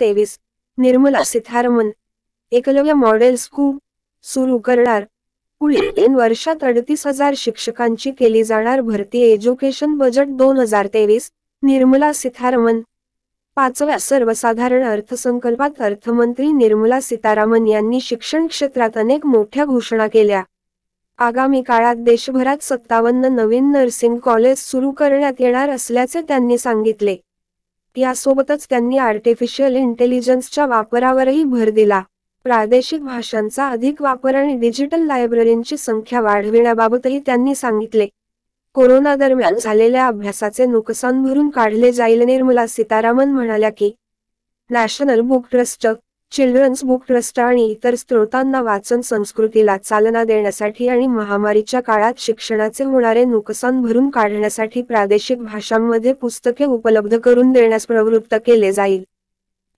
तेवीस Nirmala Sitharaman Eklavya model school सुरू करणार पुढील वर्षात अडतीस हजार शिक्षकांची केली जाणार भरती एज्युकेशन बजेट दोन हजार तेवीस निर्मला सीतारामन पाचव्या सर्वसाधारण अर्थसंकल्पात अर्थमंत्री निर्मला सीतारामन यांनी शिक्षण क्षेत्रात अनेक मोठ्या घोषणा केल्या आगामी काळात देशभरात सत्तावन्न नवीन नर्सिंग कॉलेज सुरू करण्यात येणार असल्याचे त्यांनी सांगितले यासोबतच त्यांनी आर्टिफिशियल इंटेलिजन्सच्या वापरावरही भर दिला प्रादेशिक भाषांचा अधिक वापर आणि डिजिटल लायब्ररींची संख्या वाढविण्याबाबतही त्यांनी सांगितले कोरोना दरम्यान झालेल्या अभ्यासाचे नुकसान भरून काढले जाईल निर्मला सीतारामन म्हणाल्या की national book trust children's book trust आणि इतर स्त्रोतांना वाचन संस्कृतीला चालना देण्यासाठी आणि महामारीच्या काळात शिक्षणाचे होणारे नुकसान भरून काढण्यासाठी प्रादेशिक भाषांमध्ये पुस्तके उपलब्ध करून देण्यास प्रवृत्त केले जाईल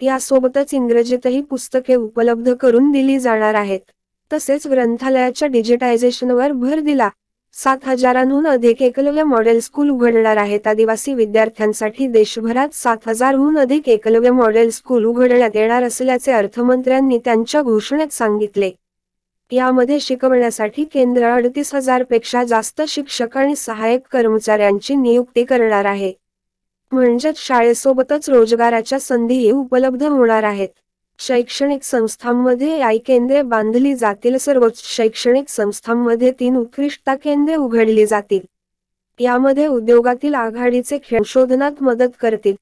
यासोबतच इंग्रजीतही पुस्तके उपलब्ध करून दिली जाणार आहेत तसेच ग्रंथालयाच्या डिजिटायझेशनवर भर दिला सात हजारांहून अधिक एकलव्य मॉडेल स्कूल उघडणार आहेत आदिवासी विद्यार्थ्यांसाठी देशभरात सात हजारहून अधिक एकलव्य मॉडेल स्कूल उघडण्यात येणार असल्याचे अर्थमंत्र्यांनी त्यांच्या घोषणेत सांगितले यामध्ये शिकवण्यासाठी केंद्र अडतीस हजारपेक्षा पेक्षा जास्त शिक्षक आणि सहाय्यक कर्मचाऱ्यांची नियुक्ती करणार आहे म्हणजेच शाळेसोबतच रोजगाराच्या संधीही उपलब्ध होणार आहेत शैक्षणिक संस्थांमध्ये आय केंद्रे बांधली जातील सर्वच शैक्षणिक संस्थांमध्ये तीन उत्कृष्टता केंद्रे उघडली जातील यामध्ये उद्योगातील आघाडीचे खेळ शोधनात मदत करतील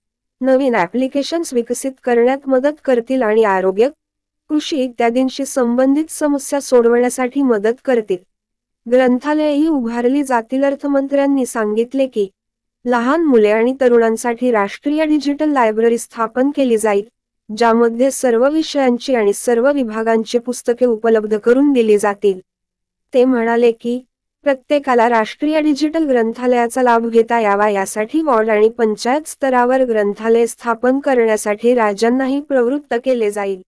नवीन ऍप्लिकेशन्स विकसित करण्यात मदत करतील आणि आरोग्य कृषी इत्यादींशी संबंधित समस्या सोडवण्यासाठी मदत करतील ग्रंथालयही उभारली जातील अर्थमंत्र्यांनी सांगितले की लहान मुले आणि तरुणांसाठी राष्ट्रीय डिजिटल लायब्ररी स्थापन केली जाईल ज्यामध्ये सर्व विषयांची आणि सर्व विभागांची पुस्तके उपलब्ध करून दिली जातील ते म्हणाले की प्रत्येकाला राष्ट्रीय डिजिटल ग्रंथालयाचा लाभ घेता यावा यासाठी वॉर्ड आणि पंचायत स्तरावर ग्रंथालय स्थापन करण्यासाठी राज्यांनाही प्रवृत्त केले जाईल